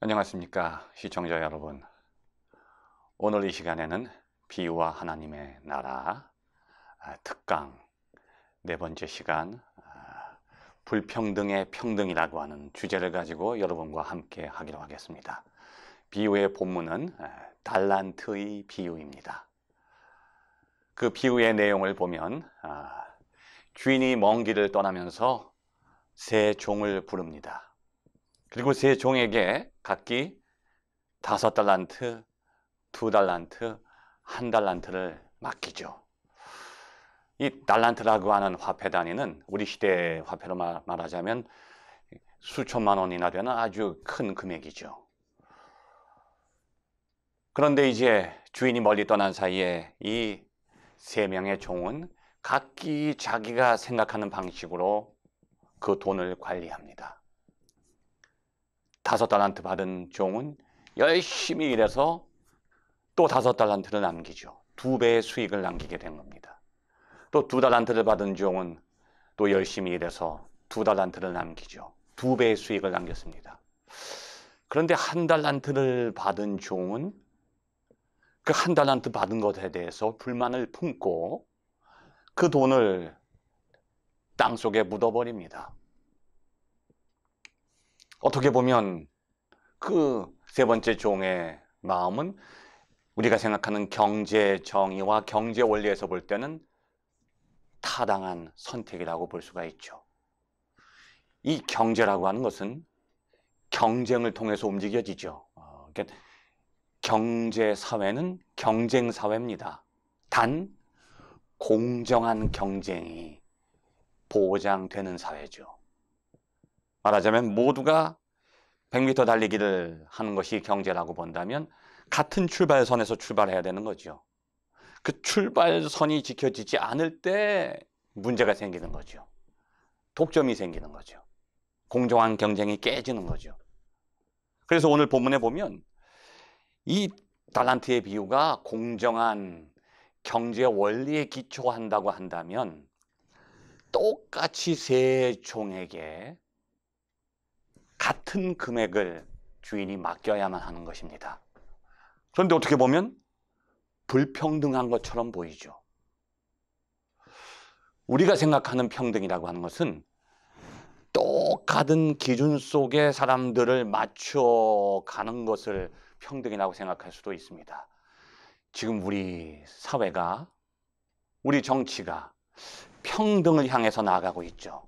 안녕하십니까 시청자 여러분 오늘 이 시간에는 비유와 하나님의 나라 아, 특강 네 번째 시간 아, 불평등의 평등이라고 하는 주제를 가지고 여러분과 함께 하기로 하겠습니다 비유의 본문은 아, 달란트의 비유입니다 그 비유의 내용을 보면 주인이 먼 길을 떠나면서 새 종을 부릅니다 그리고 세 종에게 각기 다섯 달란트, 두 달란트, 한 달란트를 맡기죠. 이 달란트라고 하는 화폐 단위는 우리 시대 의 화폐로 말하자면 수천만 원이나 되는 아주 큰 금액이죠. 그런데 이제 주인이 멀리 떠난 사이에 이 세 명의 종은 각기 자기가 생각하는 방식으로 그 돈을 관리합니다. 다섯 달란트 받은 종은 열심히 일해서 또 다섯 달란트를 남기죠. 두 배의 수익을 남기게 된 겁니다. 또 두 달란트를 받은 종은 또 열심히 일해서 두 달란트를 남기죠. 두 배의 수익을 남겼습니다. 그런데 한 달란트를 받은 종은 그 한 달란트 받은 것에 대해서 불만을 품고 그 돈을 땅 속에 묻어버립니다. 어떻게 보면 그 세 번째 종의 마음은 우리가 생각하는 경제 정의와 경제 원리에서 볼 때는 타당한 선택이라고 볼 수가 있죠. 이 경제라고 하는 것은 경쟁을 통해서 움직여지죠. 어, 그러니까 경제 사회는 경쟁 사회입니다. 단 공정한 경쟁이 보장되는 사회죠. 말하자면 모두가 100m 달리기를 하는 것이 경제라고 본다면 같은 출발선에서 출발해야 되는 거죠. 그 출발선이 지켜지지 않을 때 문제가 생기는 거죠. 독점이 생기는 거죠. 공정한 경쟁이 깨지는 거죠. 그래서 오늘 본문에 보면 이 달란트의 비유가 공정한 경제 원리에 기초한다고 한다면 똑같이 세 종에게 같은 금액을 주인이 맡겨야만 하는 것입니다. 그런데 어떻게 보면 불평등한 것처럼 보이죠. 우리가 생각하는 평등이라고 하는 것은 똑같은 기준 속에 사람들을 맞춰 가는 것을 평등이라고 생각할 수도 있습니다. 지금 우리 사회가, 우리 정치가 평등을 향해서 나아가고 있죠.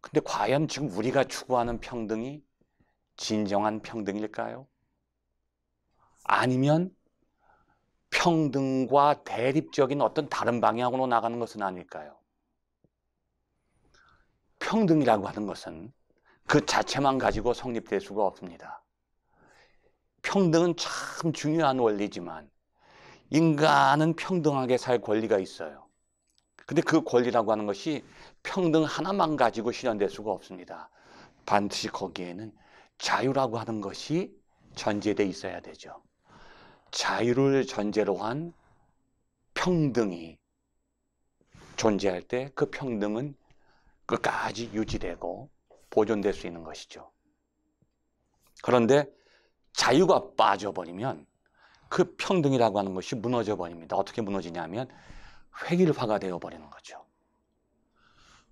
근데 과연 지금 우리가 추구하는 평등이 진정한 평등일까요? 아니면 평등과 대립적인 어떤 다른 방향으로 나가는 것은 아닐까요? 평등이라고 하는 것은 그 자체만 가지고 성립될 수가 없습니다. 평등은 참 중요한 원리지만 인간은 평등하게 살 권리가 있어요. 근데 그 권리라고 하는 것이 평등 하나만 가지고 실현될 수가 없습니다. 반드시 거기에는 자유라고 하는 것이 전제돼 있어야 되죠. 자유를 전제로 한 평등이 존재할 때 그 평등은 끝까지 유지되고 보존될 수 있는 것이죠. 그런데 자유가 빠져버리면 그 평등이라고 하는 것이 무너져 버립니다. 어떻게 무너지냐면 획일화가 되어 버리는 거죠.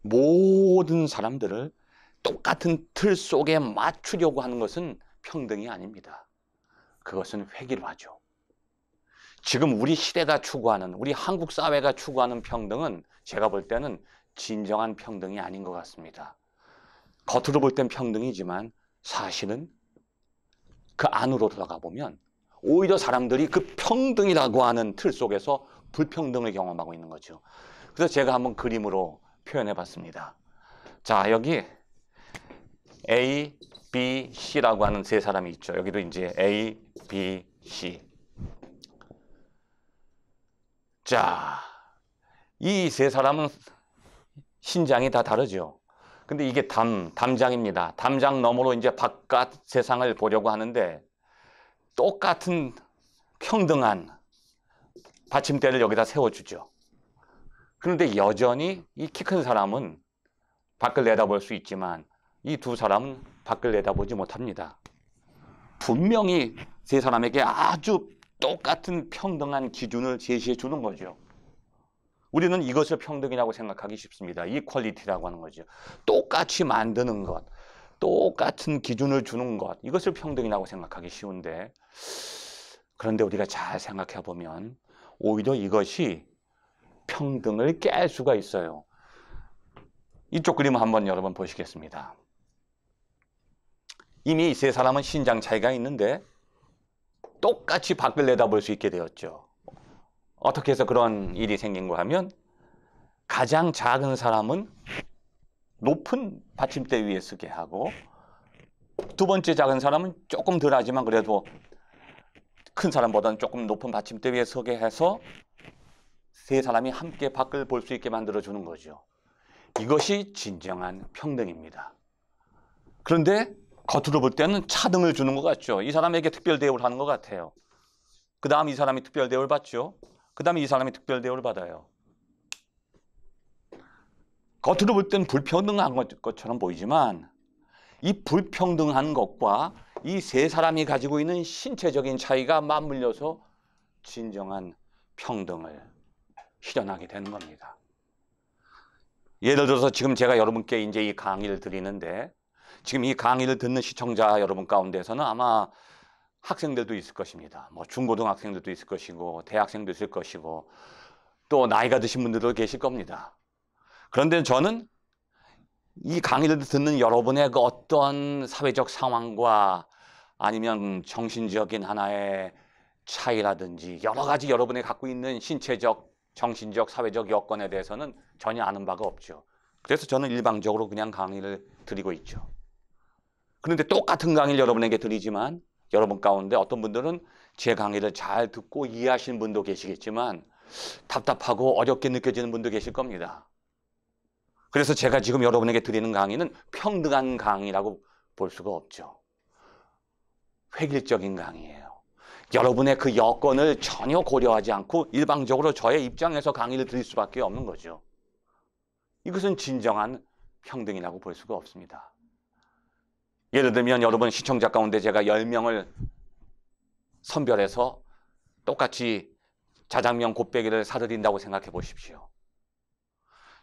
모든 사람들을 똑같은 틀 속에 맞추려고 하는 것은 평등이 아닙니다. 그것은 획일화죠. 지금 우리 시대가 추구하는, 우리 한국 사회가 추구하는 평등은 제가 볼 때는 진정한 평등이 아닌 것 같습니다. 겉으로 볼 땐 평등이지만 사실은 그 안으로 들어가 보면 오히려 사람들이 그 평등이라고 하는 틀 속에서 불평등을 경험하고 있는 거죠. 그래서 제가 한번 그림으로 표현해 봤습니다. 자, 여기 A, B, C라고 하는 세 사람이 있죠. 여기도 이제 A, B, C. 자, 이 세 사람은 신장이 다 다르죠. 근데 이게 담, 담장입니다. 담장 너머로 이제 바깥 세상을 보려고 하는데 똑같은 평등한 받침대를 여기다 세워주죠. 그런데 여전히 이 키 큰 사람은 밖을 내다볼 수 있지만 이 두 사람은 밖을 내다보지 못합니다. 분명히 세 사람에게 아주 똑같은 평등한 기준을 제시해 주는 거죠. 우리는 이것을 평등이라고 생각하기 쉽습니다. 이 퀄리티라고 하는 거죠. 똑같이 만드는 것, 똑같은 기준을 주는 것, 이것을 평등이라고 생각하기 쉬운데, 그런데 우리가 잘 생각해 보면 오히려 이것이 평등을 깰 수가 있어요. 이쪽 그림 한번 여러분 보시겠습니다. 이미 이 세 사람은 신장 차이가 있는데 똑같이 밖을 내다볼 수 있게 되었죠. 어떻게 해서 그런 일이 생긴가 하면 가장 작은 사람은 높은 받침대 위에 서게 하고 두 번째 작은 사람은 조금 덜 하지만 그래도 큰 사람보다는 조금 높은 받침대 위에 서게 해서 세 사람이 함께 밖을 볼 수 있게 만들어 주는 거죠. 이것이 진정한 평등입니다. 그런데 겉으로 볼 때는 차등을 주는 것 같죠. 이 사람에게 특별 대우를 하는 것 같아요. 그 다음 이 사람이 특별 대우를 받죠. 그 다음에 이 사람이 특별 대우를 받아요. 겉으로 볼 때는 불평등한 것처럼 보이지만 이 불평등한 것과 이 세 사람이 가지고 있는 신체적인 차이가 맞물려서 진정한 평등을 실현하게 되는 겁니다. 예를 들어서 지금 제가 여러분께 이제 이 강의를 드리는데 지금 이 강의를 듣는 시청자 여러분 가운데서는 아마 학생들도 있을 것입니다. 뭐 중고등학생들도 있을 것이고 대학생도 있을 것이고 또 나이가 드신 분들도 계실 겁니다. 그런데 저는 이 강의를 듣는 여러분의 그 어떤 사회적 상황과 아니면 정신적인 하나의 차이라든지 여러 가지 여러분이 갖고 있는 신체적 정신적, 사회적 여건에 대해서는 전혀 아는 바가 없죠. 그래서 저는 일방적으로 그냥 강의를 드리고 있죠. 그런데 똑같은 강의를 여러분에게 드리지만 여러분 가운데 어떤 분들은 제 강의를 잘 듣고 이해하시는 분도 계시겠지만 답답하고 어렵게 느껴지는 분도 계실 겁니다. 그래서 제가 지금 여러분에게 드리는 강의는 평등한 강의라고 볼 수가 없죠. 획일적인 강의예요. 여러분의 그 여건을 전혀 고려하지 않고 일방적으로 저의 입장에서 강의를 드릴 수밖에 없는 거죠. 이것은 진정한 평등이라고 볼 수가 없습니다. 예를 들면 여러분 시청자 가운데 제가 10명을 선별해서 똑같이 자장면 곱빼기를 사드린다고 생각해 보십시오.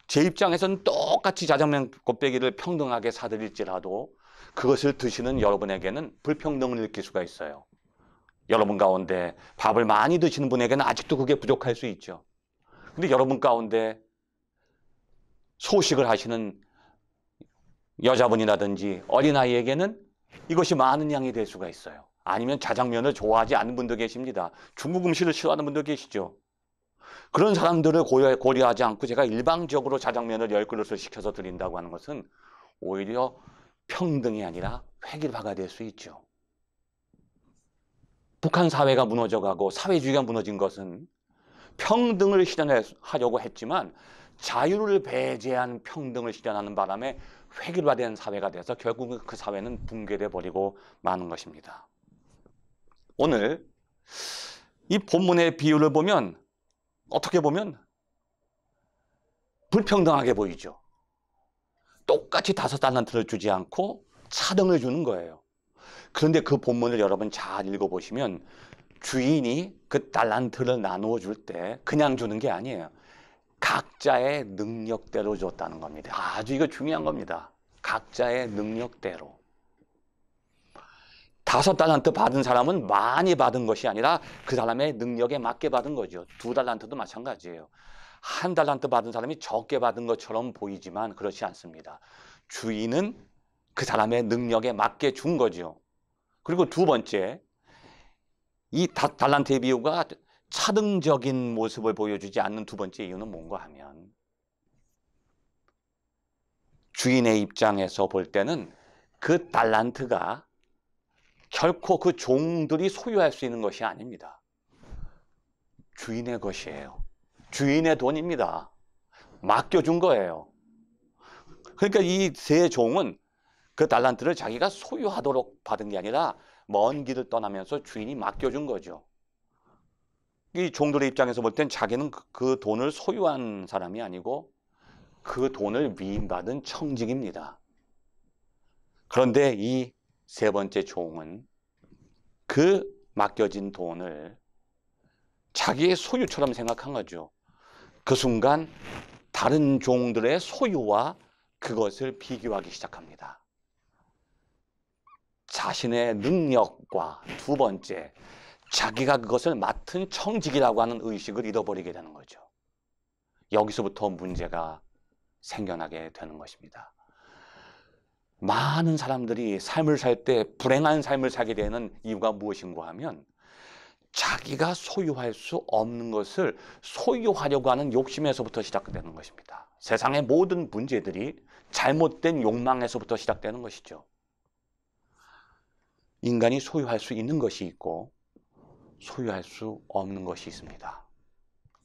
제 입장에서는 똑같이 자장면 곱빼기를 평등하게 사드릴지라도 그것을 드시는 여러분에게는 불평등을 느낄 수가 있어요. 여러분 가운데 밥을 많이 드시는 분에게는 아직도 그게 부족할 수 있죠. 근데 여러분 가운데 소식을 하시는 여자분이라든지 어린아이에게는 이것이 많은 양이 될 수가 있어요. 아니면 자장면을 좋아하지 않는 분도 계십니다. 중국 음식을 싫어하는 분도 계시죠. 그런 사람들을 고려, 하지 않고 제가 일방적으로 자장면을 열 그릇을 시켜서 드린다고 하는 것은 오히려 평등이 아니라 회기를 가될 수 있죠. 북한 사회가 무너져가고 사회주의가 무너진 것은 평등을 실현하려고 했지만 자유를 배제한 평등을 실현하는 바람에 획일화된 사회가 돼서 결국은 그 사회는 붕괴돼 버리고 마는 것입니다. 오늘 이 본문의 비유를 보면 어떻게 보면 불평등하게 보이죠. 똑같이 다섯 달란트를 주지 않고 차등을 주는 거예요. 그런데 그 본문을 여러분 잘 읽어보시면 주인이 그 달란트를 나누어 줄 때 그냥 주는 게 아니에요. 각자의 능력대로 줬다는 겁니다. 아주 이거 중요한 겁니다. 각자의 능력대로. 다섯 달란트 받은 사람은 많이 받은 것이 아니라 그 사람의 능력에 맞게 받은 거죠. 두 달란트도 마찬가지예요. 한 달란트 받은 사람이 적게 받은 것처럼 보이지만 그렇지 않습니다. 주인은 그 사람의 능력에 맞게 준 거죠. 그리고 두 번째, 이 달란트의 비유가 차등적인 모습을 보여주지 않는 두 번째 이유는 뭔가 하면 주인의 입장에서 볼 때는 그 달란트가 결코 그 종들이 소유할 수 있는 것이 아닙니다. 주인의 것이에요. 주인의 돈입니다. 맡겨준 거예요. 그러니까 이 세 종은 그 달란트를 자기가 소유하도록 받은 게 아니라 먼 길을 떠나면서 주인이 맡겨준 거죠. 이 종들의 입장에서 볼 땐 자기는 그, 그 돈을 소유한 사람이 아니고 그 돈을 위임받은 청직입니다. 그런데 이 세 번째 종은 그 맡겨진 돈을 자기의 소유처럼 생각한 거죠. 그 순간 다른 종들의 소유와 그것을 비교하기 시작합니다. 자신의 능력과 두 번째 자기가 그것을 맡은 청직이라고 하는 의식을 잃어버리게 되는 거죠. 여기서부터 문제가 생겨나게 되는 것입니다. 많은 사람들이 삶을 살 때 불행한 삶을 살게 되는 이유가 무엇인가 하면 자기가 소유할 수 없는 것을 소유하려고 하는 욕심에서부터 시작되는 것입니다. 세상의 모든 문제들이 잘못된 욕망에서부터 시작되는 것이죠. 인간이 소유할 수 있는 것이 있고 소유할 수 없는 것이 있습니다.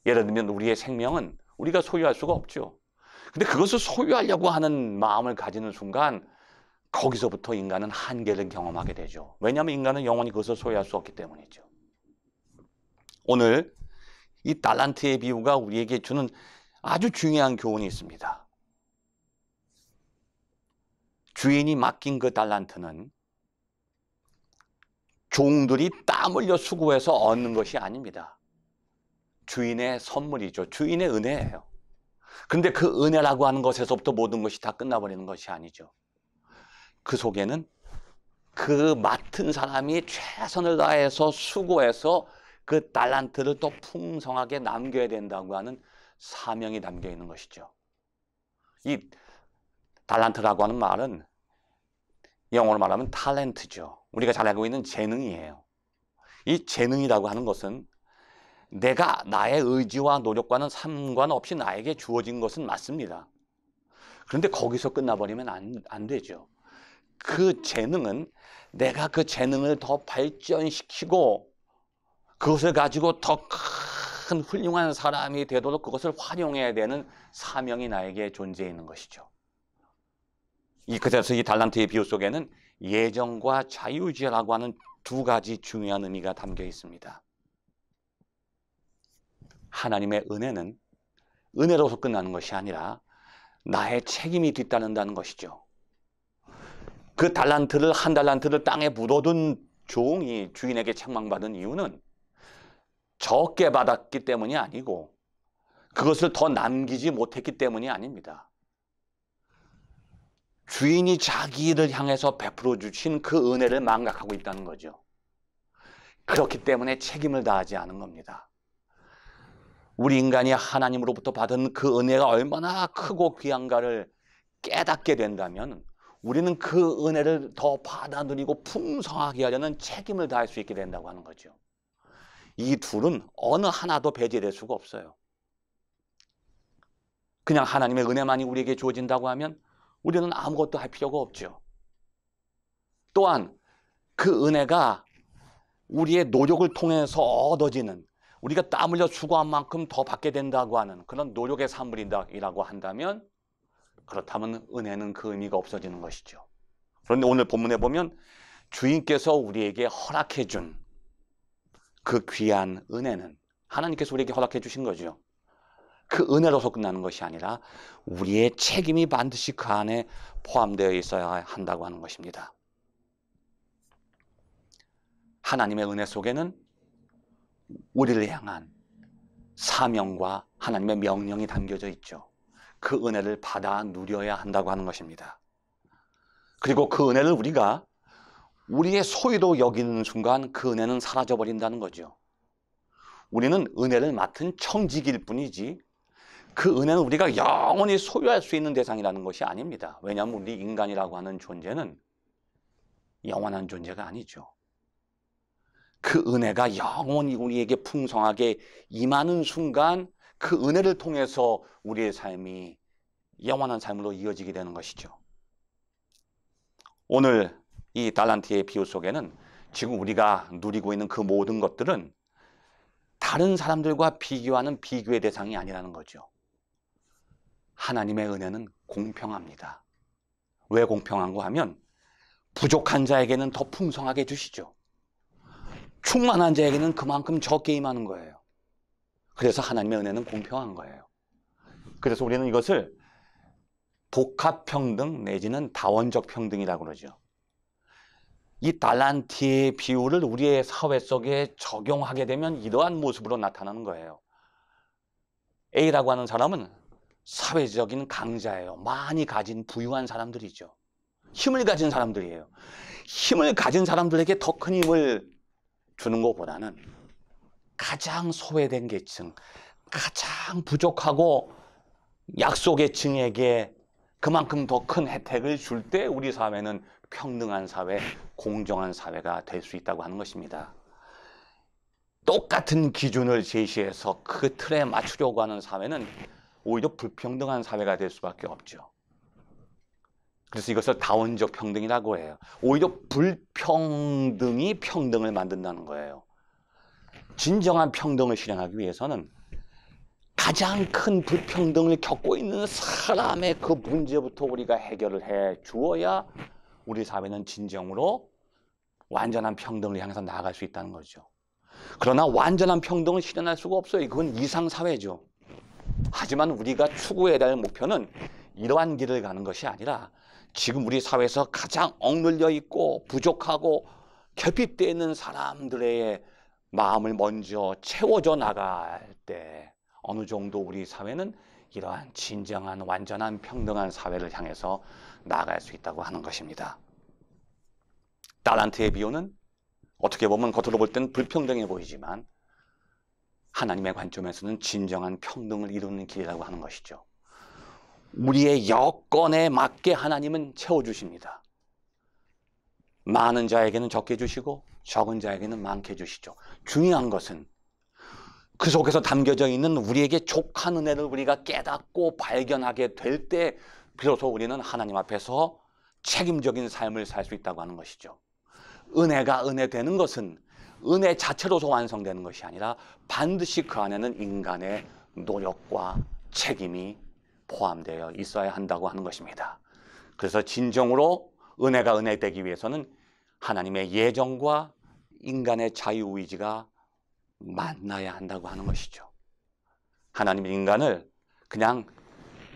예를 들면 우리의 생명은 우리가 소유할 수가 없죠. 근데 그것을 소유하려고 하는 마음을 가지는 순간 거기서부터 인간은 한계를 경험하게 되죠. 왜냐하면 인간은 영원히 그것을 소유할 수 없기 때문이죠. 오늘 이 달란트의 비유가 우리에게 주는 아주 중요한 교훈이 있습니다. 주인이 맡긴 그 달란트는 종들이 땀 흘려 수고해서 얻는 것이 아닙니다. 주인의 선물이죠. 주인의 은혜예요. 근데 그 은혜라고 하는 것에서부터 모든 것이 다 끝나버리는 것이 아니죠. 그 속에는 그 맡은 사람이 최선을 다해서 수고해서 그 달란트를 또 풍성하게 남겨야 된다고 하는 사명이 담겨 있는 것이죠. 이 달란트라고 하는 말은 영어로 말하면 탈렌트죠 우리가 잘 알고 있는 재능이에요. 이 재능이라고 하는 것은 내가 나의 의지와 노력과는 상관없이 나에게 주어진 것은 맞습니다. 그런데 거기서 끝나버리면 안, 안 되죠. 그 재능은 내가 그 재능을 더 발전시키고 그것을 가지고 더 큰 훌륭한 사람이 되도록 그것을 활용해야 되는 사명이 나에게 존재해 있는 것이죠. 이 그래서 이 달란트의 비유 속에는 예정과 자유지라고 하는 두 가지 중요한 의미가 담겨 있습니다. 하나님의 은혜는 은혜로서 끝나는 것이 아니라 나의 책임이 뒤따른다는 것이죠. 그 달란트를 한 달란트를 땅에 묻어둔 종이 주인에게 책망받은 이유는 적게 받았기 때문이 아니고 그것을 더 남기지 못했기 때문이 아닙니다. 주인이 자기를 향해서 베풀어 주신 그 은혜를 망각하고 있다는 거죠. 그렇기 때문에 책임을 다하지 않은 겁니다. 우리 인간이 하나님으로부터 받은 그 은혜가 얼마나 크고 귀한가를 깨닫게 된다면 우리는 그 은혜를 더 받아들이고 풍성하게 하려는 책임을 다할 수 있게 된다고 하는 거죠. 이 둘은 어느 하나도 배제될 수가 없어요. 그냥 하나님의 은혜만이 우리에게 주어진다고 하면 우리는 아무것도 할 필요가 없죠. 또한 그 은혜가 우리의 노력을 통해서 얻어지는 우리가 땀 흘려 추구한 만큼 더 받게 된다고 하는 그런 노력의 산물이라고 한다면 그렇다면 은혜는 그 의미가 없어지는 것이죠. 그런데 오늘 본문에 보면 주인께서 우리에게 허락해 준 그 귀한 은혜는 하나님께서 우리에게 허락해 주신 거죠. 그 은혜로서 끝나는 것이 아니라 우리의 책임이 반드시 그 안에 포함되어 있어야 한다고 하는 것입니다. 하나님의 은혜 속에는 우리를 향한 사명과 하나님의 명령이 담겨져 있죠. 그 은혜를 받아 누려야 한다고 하는 것입니다. 그리고 그 은혜를 우리가 우리의 소유도 여기는 순간 그 은혜는 사라져버린다는 거죠. 우리는 은혜를 맡은 청지기일 뿐이지 그 은혜는 우리가 영원히 소유할 수 있는 대상이라는 것이 아닙니다. 왜냐하면 우리 인간이라고 하는 존재는 영원한 존재가 아니죠. 그 은혜가 영원히 우리에게 풍성하게 임하는 순간 그 은혜를 통해서 우리의 삶이 영원한 삶으로 이어지게 되는 것이죠. 오늘 이 달란트의 비유 속에는 지금 우리가 누리고 있는 그 모든 것들은 다른 사람들과 비교하는 비교의 대상이 아니라는 거죠. 하나님의 은혜는 공평합니다. 왜 공평한가 하면 부족한 자에게는 더 풍성하게 주시죠. 충만한 자에게는 그만큼 적게 임하는 거예요. 그래서 하나님의 은혜는 공평한 거예요. 그래서 우리는 이것을 복합평등 내지는 다원적 평등이라고 그러죠. 이 달란티의 비율을 우리의 사회 속에 적용하게 되면 이러한 모습으로 나타나는 거예요. A라고 하는 사람은 사회적인 강자예요. 많이 가진 부유한 사람들이죠. 힘을 가진 사람들이에요. 힘을 가진 사람들에게 더 큰 힘을 주는 것보다는 가장 소외된 계층, 가장 부족하고 약속의층에게 그만큼 더 큰 혜택을 줄 때 우리 사회는 평등한 사회, 공정한 사회가 될 수 있다고 하는 것입니다. 똑같은 기준을 제시해서 그 틀에 맞추려고 하는 사회는 오히려 불평등한 사회가 될 수밖에 없죠. 그래서 이것을 다원적 평등이라고 해요. 오히려 불평등이 평등을 만든다는 거예요. 진정한 평등을 실현하기 위해서는 가장 큰 불평등을 겪고 있는 사람의 그 문제부터 우리가 해결을 해 주어야 우리 사회는 진정으로 완전한 평등을 향해서 나아갈 수 있다는 거죠. 그러나 완전한 평등을 실현할 수가 없어요. 그건 이상사회죠. 하지만 우리가 추구해야 될 목표는 이러한 길을 가는 것이 아니라 지금 우리 사회에서 가장 억눌려 있고 부족하고 결핍되어 있는 사람들의 마음을 먼저 채워져 나갈 때 어느 정도 우리 사회는 이러한 진정한 완전한 평등한 사회를 향해서 나아갈 수 있다고 하는 것입니다. 달란트의 비유는 어떻게 보면 겉으로 볼 땐 불평등해 보이지만 하나님의 관점에서는 진정한 평등을 이루는 길이라고 하는 것이죠. 우리의 여건에 맞게 하나님은 채워주십니다. 많은 자에게는 적게 주시고 적은 자에게는 많게 주시죠. 중요한 것은 그 속에서 담겨져 있는 우리에게 족한 은혜를 우리가 깨닫고 발견하게 될 때 비로소 우리는 하나님 앞에서 책임적인 삶을 살 수 있다고 하는 것이죠. 은혜가 은혜 되는 것은 은혜 자체로서 완성되는 것이 아니라 반드시 그 안에는 인간의 노력과 책임이 포함되어 있어야 한다고 하는 것입니다. 그래서 진정으로 은혜가 은혜되기 위해서는 하나님의 예정과 인간의 자유의지가 만나야 한다고 하는 것이죠. 하나님 인간을 그냥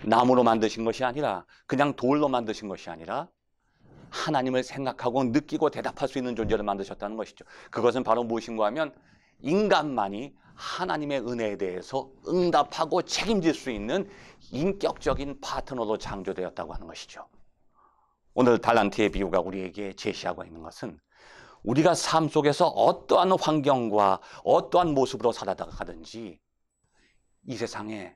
나무로 만드신 것이 아니라 그냥 돌로 만드신 것이 아니라 하나님을 생각하고 느끼고 대답할 수 있는 존재를 만드셨다는 것이죠. 그것은 바로 무엇인가 하면 인간만이 하나님의 은혜에 대해서 응답하고 책임질 수 있는 인격적인 파트너로 창조되었다고 하는 것이죠. 오늘 달란트의 비유가 우리에게 제시하고 있는 것은 우리가 삶 속에서 어떠한 환경과 어떠한 모습으로 살아가든지 이 세상에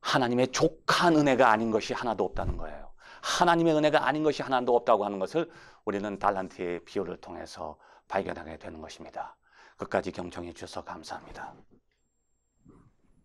하나님의 족한 은혜가 아닌 것이 하나도 없다는 거예요. 하나님의 은혜가 아닌 것이 하나도 없다고 하는 것을 우리는 달란트의 비유를 통해서 발견하게 되는 것입니다. 끝까지 경청해 주셔서 감사합니다.